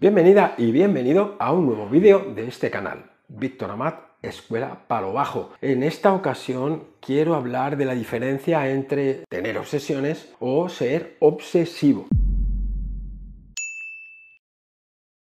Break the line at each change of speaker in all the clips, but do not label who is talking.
Bienvenida y bienvenido a un nuevo vídeo de este canal, Víctor Amat, Escuela Palo Bajo. En esta ocasión quiero hablar de la diferencia entre tener obsesiones o ser obsesivo.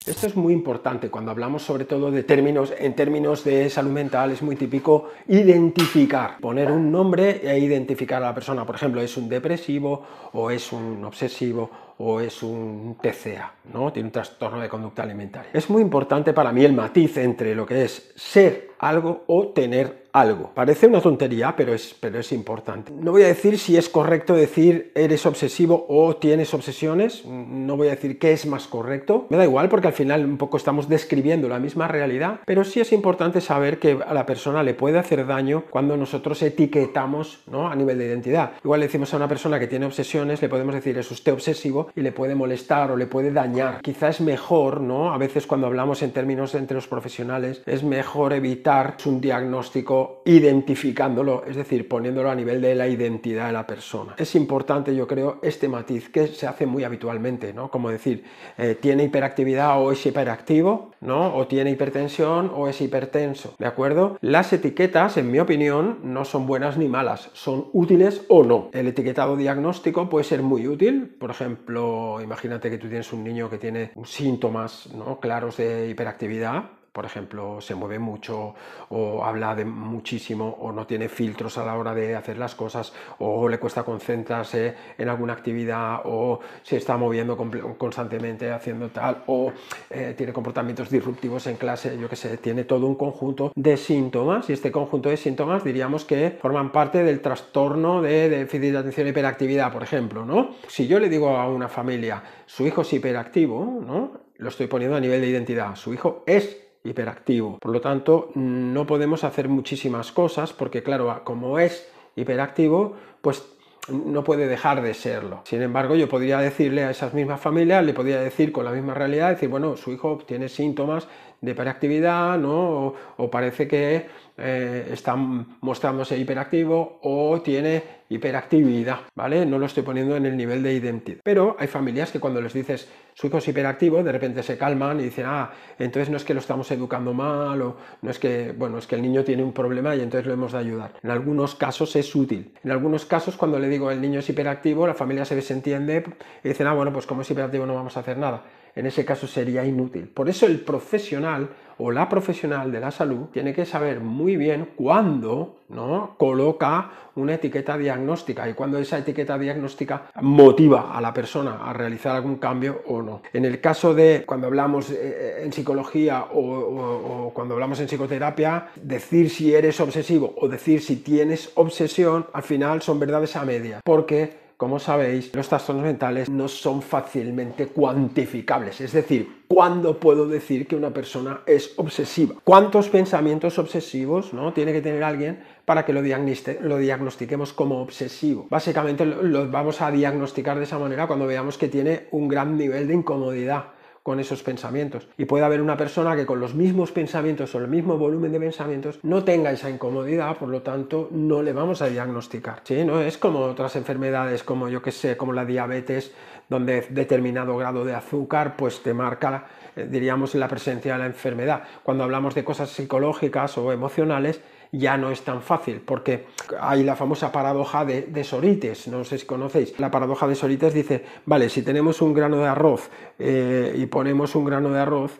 Esto es muy importante cuando hablamos sobre todo de términos, en términos de salud mental es muy típico identificar, poner un nombre e identificar a la persona, por ejemplo, es un depresivo o es un obsesivo o es un TCA, ¿no? Tiene un trastorno de conducta alimentaria. Es muy importante para mí el matiz entre lo que es ser algo o tener algo. Parece una tontería, pero es, pero es importante. No voy a decir si es correcto decir eres obsesivo o tienes obsesiones, no voy a decir qué es más correcto, me da igual porque al final un poco estamos describiendo la misma realidad, pero sí es importante saber que a la persona le puede hacer daño cuando nosotros etiquetamos ¿no? a nivel de identidad. Igual le decimos a una persona que tiene obsesiones, le podemos decir es usted obsesivo y le puede molestar o le puede dañar. Quizás es mejor, ¿no? A veces cuando hablamos en términos entre los profesionales, es mejor evitar un diagnóstico identificándolo, es decir, poniéndolo a nivel de la identidad de la persona. Es importante, yo creo, este matiz que se hace muy habitualmente, ¿no? Como decir, eh, tiene hiperactividad o es hiperactivo, ¿no? O tiene hipertensión o es hipertenso, ¿de acuerdo? Las etiquetas, en mi opinión, no son buenas ni malas, son útiles o no. El etiquetado diagnóstico puede ser muy útil, por ejemplo, imagínate que tú tienes un niño que tiene síntomas ¿no? claros de hiperactividad, por ejemplo, se mueve mucho o habla de muchísimo o no tiene filtros a la hora de hacer las cosas o le cuesta concentrarse en alguna actividad o se está moviendo constantemente haciendo tal o eh, tiene comportamientos disruptivos en clase, yo qué sé, tiene todo un conjunto de síntomas y este conjunto de síntomas diríamos que forman parte del trastorno de déficit de atención e hiperactividad, por ejemplo, ¿no? Si yo le digo a una familia, su hijo es hiperactivo, ¿no? Lo estoy poniendo a nivel de identidad, su hijo es hiperactivo. Por lo tanto, no podemos hacer muchísimas cosas porque, claro, como es hiperactivo, pues no puede dejar de serlo. Sin embargo, yo podría decirle a esas mismas familias, le podría decir con la misma realidad, decir, bueno, su hijo tiene síntomas de hiperactividad, ¿no? O, parece que están eh, está mostrándose hiperactivo o tiene hiperactividad, ¿vale? No lo estoy poniendo en el nivel de identidad. Pero hay familias que cuando les dices, su hijo es hiperactivo, de repente se calman y dicen, ah, entonces no es que lo estamos educando mal o no es que, bueno, es que el niño tiene un problema y entonces lo hemos de ayudar. En algunos casos es útil. En algunos casos, cuando le digo el niño es hiperactivo, la familia se desentiende y dicen, ah, bueno, pues como es hiperactivo no vamos a hacer nada en ese caso sería inútil. Por eso el profesional o la profesional de la salud tiene que saber muy bien cuándo ¿no? coloca una etiqueta diagnóstica y cuándo esa etiqueta diagnóstica motiva a la persona a realizar algún cambio o no. En el caso de cuando hablamos eh, eh, en psicología o, cuando hablamos en psicoterapia, decir si eres obsesivo o decir si tienes obsesión, al final son verdades a media, porque como sabéis, los trastornos mentales no son fácilmente cuantificables, es decir, ¿cuándo puedo decir que una persona es obsesiva? ¿Cuántos pensamientos obsesivos ¿no? tiene que tener alguien para que lo, lo diagnostiquemos como obsesivo? Básicamente lo vamos a diagnosticar de esa manera cuando veamos que tiene un gran nivel de incomodidad con esos pensamientos. Y puede haber una persona que con los mismos pensamientos o el mismo volumen de pensamientos no tenga esa incomodidad, por lo tanto no le vamos a diagnosticar. ¿sí? No es como otras enfermedades, como yo que sé, como la diabetes, donde determinado grado de azúcar pues te marca, eh, diríamos, la presencia de la enfermedad. Cuando hablamos de cosas psicológicas o emocionales, ya no es tan fácil, porque hay la famosa paradoja de, Sorites, no sé si conocéis. La paradoja de Sorites dice, vale, si tenemos un grano de arroz eh, y ponemos un grano de arroz,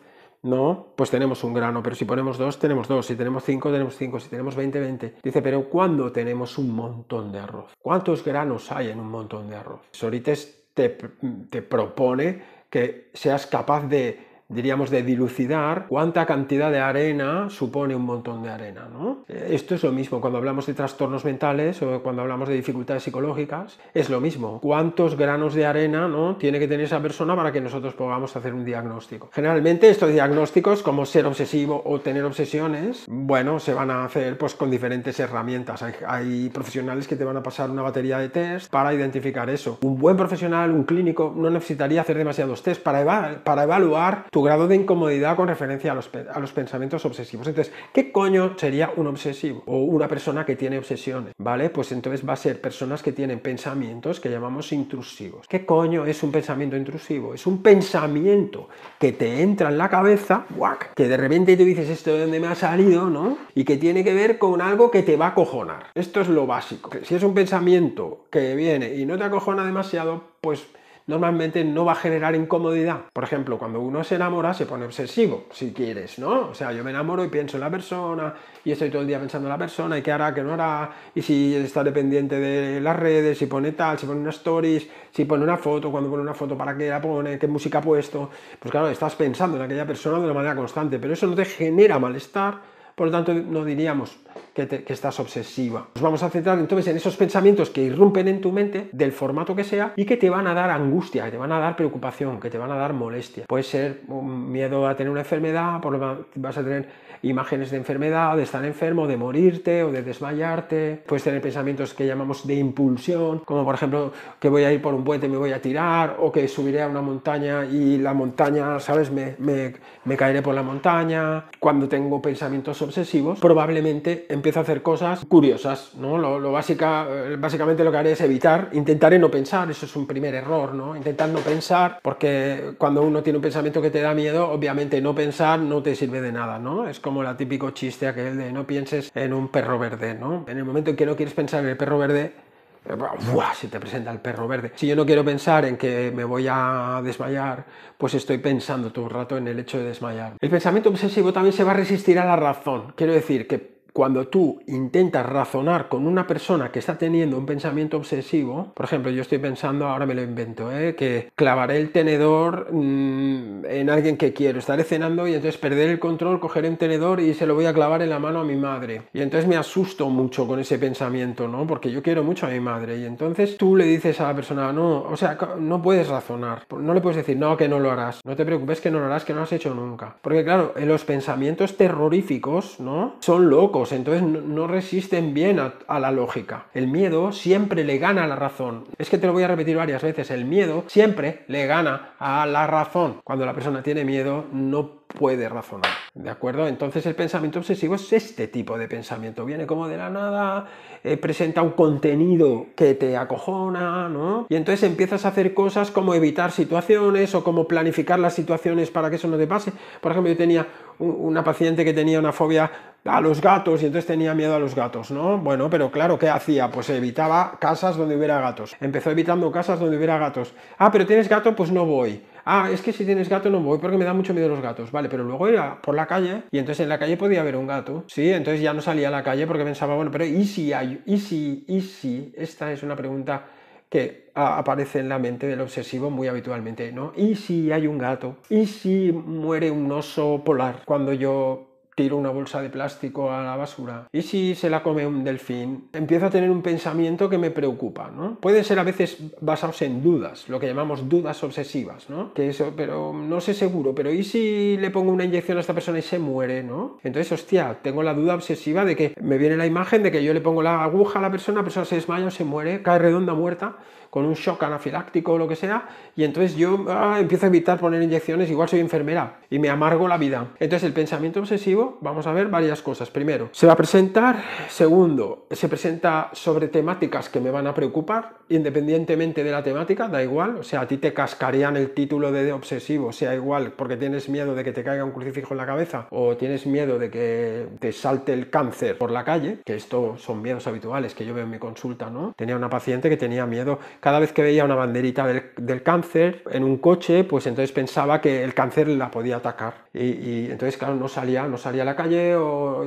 ¿no? Pues tenemos un grano, pero si ponemos dos, tenemos dos, si tenemos cinco, tenemos cinco, si tenemos 20, 20. Dice, pero ¿cuándo tenemos un montón de arroz? ¿Cuántos granos hay en un montón de arroz? Sorites te propone que seas capaz de diríamos, de dilucidar cuánta cantidad de arena supone un montón de arena. ¿no? Eh, esto es lo mismo cuando hablamos de trastornos mentales o cuando hablamos de dificultades psicológicas, es lo mismo. ¿Cuántos granos de arena ¿no? tiene que tener esa persona para que nosotros podamos hacer un diagnóstico? Generalmente estos diagnósticos, como ser obsesivo o tener obsesiones, bueno, se van a hacer pues, con diferentes herramientas. Hay, profesionales que te van a pasar una batería de test para identificar eso. Un buen profesional, un clínico, no necesitaría hacer demasiados test para, para evaluar tu grado de incomodidad con referencia a los, a los pensamientos obsesivos. Entonces, ¿qué coño sería un obsesivo o una persona que tiene obsesiones? ¿Vale? Pues entonces va a ser personas que tienen pensamientos que llamamos intrusivos. ¿Qué coño es un pensamiento intrusivo? Es un pensamiento que te entra en la cabeza, ¡guac! que de repente tú dices esto de dónde me ha salido, ¿no? Y que tiene que ver con algo que te va a cojonar Esto es lo básico. Si es un pensamiento que viene y no te acojona demasiado, pues normalmente no va a generar incomodidad. Por ejemplo, cuando uno se enamora se pone obsesivo, si quieres, ¿no? O sea, yo me enamoro y pienso en la persona, y estoy todo el día pensando en la persona, y qué hará, qué no hará, y si está dependiente de las redes, si pone tal, si pone unas stories, si pone una foto, cuando pone una foto, para qué la pone, qué música ha puesto. Pues claro, estás pensando en aquella persona de una manera constante, pero eso no te genera malestar, por lo tanto no diríamos que, estás obsesiva. Nos vamos a centrar entonces en esos pensamientos que irrumpen en tu mente, del formato que sea, y que te van a dar angustia, que te van a dar preocupación, que te van a dar molestia. Puede ser miedo a tener una enfermedad, vas a tener imágenes de enfermedad, de estar enfermo, de morirte o de desmayarte. Puedes tener pensamientos que llamamos de impulsión, como por ejemplo que voy a ir por un puente y me voy a tirar, o que subiré a una montaña y la montaña, ¿sabes? Me, me, me caeré por la montaña. Cuando tengo pensamientos obsesivos, probablemente en empiezo a hacer cosas curiosas, ¿no? Lo, básica, eh, básicamente lo que haré es evitar, intentaré no pensar, eso es un primer error, ¿no? Intentar no pensar, porque cuando uno tiene un pensamiento que te da miedo, obviamente no pensar no te sirve de nada, ¿no? Es como el típico chiste aquel de no pienses en un perro verde, ¿no? En el momento en que no quieres pensar en el perro verde, eh, Buah, se te presenta el perro verde. Si yo no quiero pensar en que me voy a desmayar, pues estoy pensando todo el rato en el hecho de desmayar. El pensamiento obsesivo también se va a resistir a la razón. Quiero decir que cuando tú intentas razonar con una persona que está teniendo un pensamiento obsesivo, por ejemplo, yo estoy pensando, ahora me lo invento, ¿eh? que clavaré el tenedor mm, en alguien que quiero, estaré cenando y entonces perder el control, cogeré un tenedor y se lo voy a clavar en la mano a mi madre. Y entonces me asusto mucho con ese pensamiento, ¿no? Porque yo quiero mucho a mi madre. Y entonces tú le dices a la persona, no, o sea, no puedes razonar, no le puedes decir, no, que no lo harás, no te preocupes que no lo harás, que no lo has hecho nunca. Porque claro, los pensamientos terroríficos, ¿no? Son locos entonces no resisten bien a, la lógica. El miedo siempre le gana a la razón. Es que te lo voy a repetir varias veces, el miedo siempre le gana a la razón. Cuando la persona tiene miedo, no puede razonar. ¿De acuerdo? Entonces el pensamiento obsesivo es este tipo de pensamiento. Viene como de la nada, eh, presenta un contenido que te acojona, ¿no? Y entonces empiezas a hacer cosas como evitar situaciones o como planificar las situaciones para que eso no te pase. Por ejemplo, yo tenía una paciente que tenía una fobia a los gatos y entonces tenía miedo a los gatos, ¿no? Bueno, pero claro, ¿qué hacía? Pues evitaba casas donde hubiera gatos. Empezó evitando casas donde hubiera gatos. Ah, pero tienes gato, pues no voy ah, es que si tienes gato no voy porque me da mucho miedo los gatos, vale, pero luego era por la calle y entonces en la calle podía haber un gato, sí, entonces ya no salía a la calle porque pensaba, bueno, pero ¿y si hay, y si, y si? Esta es una pregunta que aparece en la mente del obsesivo muy habitualmente, ¿no? ¿Y si hay un gato? ¿Y si muere un oso polar cuando yo tiro una bolsa de plástico a la basura? ¿Y si se la come un delfín? Empiezo a tener un pensamiento que me preocupa, ¿no? Pueden ser a veces basados en dudas, lo que llamamos dudas obsesivas, ¿no? Que eso, pero no sé seguro, pero ¿y si le pongo una inyección a esta persona y se muere, ¿no? Entonces, hostia, tengo la duda obsesiva de que me viene la imagen de que yo le pongo la aguja a la persona, la persona se desmaya o se muere, cae redonda muerta, con un shock anafiláctico o lo que sea, y entonces yo ah, empiezo a evitar poner inyecciones, igual soy enfermera y me amargo la vida. Entonces el pensamiento obsesivo, vamos a ver varias cosas. Primero, se va a presentar, segundo, se presenta sobre temáticas que me van a preocupar, independientemente de la temática, da igual, o sea, a ti te cascarían el título de obsesivo, sea igual, porque tienes miedo de que te caiga un crucifijo en la cabeza o tienes miedo de que te salte el cáncer por la calle, que esto son miedos habituales que yo veo en mi consulta, ¿no? Tenía una paciente que tenía miedo cada vez que veía una banderita del, cáncer en un coche, pues entonces pensaba que el cáncer la podía atacar. Y, entonces, claro, no salía, no salía a la calle o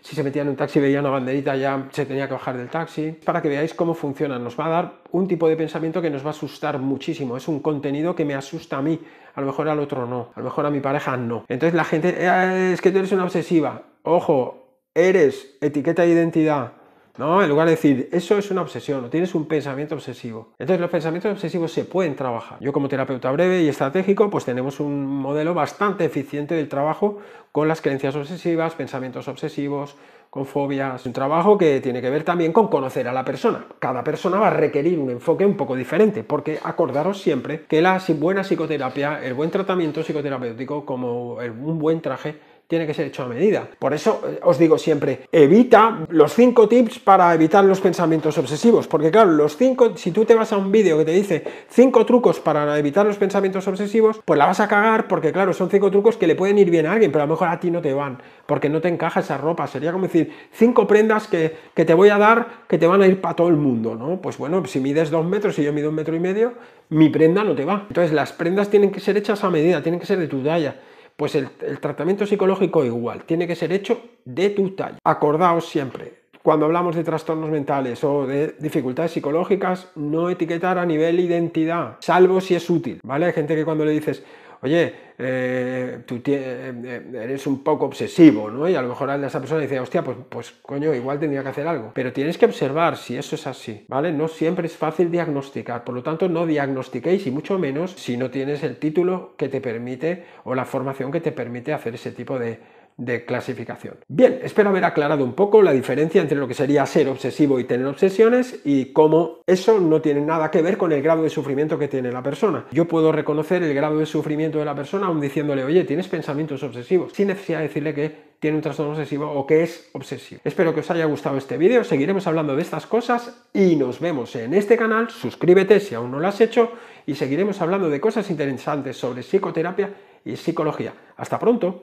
si se metía en un taxi veía una banderita ya se tenía que bajar del taxi. Para que veáis cómo funciona. nos va a dar un tipo de pensamiento que nos va a asustar muchísimo. Es un contenido que me asusta a mí. A lo mejor al otro no, a lo mejor a mi pareja no. Entonces la gente, eh, es que tú eres una obsesiva. Ojo, eres etiqueta de identidad no, en lugar de decir, eso es una obsesión o tienes un pensamiento obsesivo. Entonces los pensamientos obsesivos se pueden trabajar. Yo como terapeuta breve y estratégico, pues tenemos un modelo bastante eficiente del trabajo con las creencias obsesivas, pensamientos obsesivos, con fobias. Un trabajo que tiene que ver también con conocer a la persona. Cada persona va a requerir un enfoque un poco diferente, porque acordaros siempre que la buena psicoterapia, el buen tratamiento psicoterapéutico, como un buen traje, tiene que ser hecho a medida. Por eso eh, os digo siempre, evita los cinco tips para evitar los pensamientos obsesivos, porque claro, los cinco, si tú te vas a un vídeo que te dice cinco trucos para evitar los pensamientos obsesivos, pues la vas a cagar porque claro, son cinco trucos que le pueden ir bien a alguien, pero a lo mejor a ti no te van, porque no te encaja esa ropa. Sería como decir, cinco prendas que, te voy a dar que te van a ir para todo el mundo, ¿no? Pues bueno, si mides dos metros y yo mido un metro y medio, mi prenda no te va. Entonces las prendas tienen que ser hechas a medida, tienen que ser de tu talla. Pues el, tratamiento psicológico igual, tiene que ser hecho de tu talla. Acordaos siempre, cuando hablamos de trastornos mentales o de dificultades psicológicas, no etiquetar a nivel identidad, salvo si es útil, ¿vale? Hay gente que cuando le dices, oye, eh, tú eh, eh, eres un poco obsesivo, ¿no? Y a lo mejor a esa persona y dice, hostia, pues, pues coño, igual tendría que hacer algo. Pero tienes que observar si eso es así, ¿vale? No siempre es fácil diagnosticar, por lo tanto no diagnostiquéis y mucho menos si no tienes el título que te permite o la formación que te permite hacer ese tipo de de clasificación. Bien, espero haber aclarado un poco la diferencia entre lo que sería ser obsesivo y tener obsesiones y cómo eso no tiene nada que ver con el grado de sufrimiento que tiene la persona. Yo puedo reconocer el grado de sufrimiento de la persona aún diciéndole, oye, tienes pensamientos obsesivos, sin necesidad de decirle que tiene un trastorno obsesivo o que es obsesivo. Espero que os haya gustado este vídeo, seguiremos hablando de estas cosas y nos vemos en este canal, suscríbete si aún no lo has hecho y seguiremos hablando de cosas interesantes sobre psicoterapia y psicología. ¡Hasta pronto!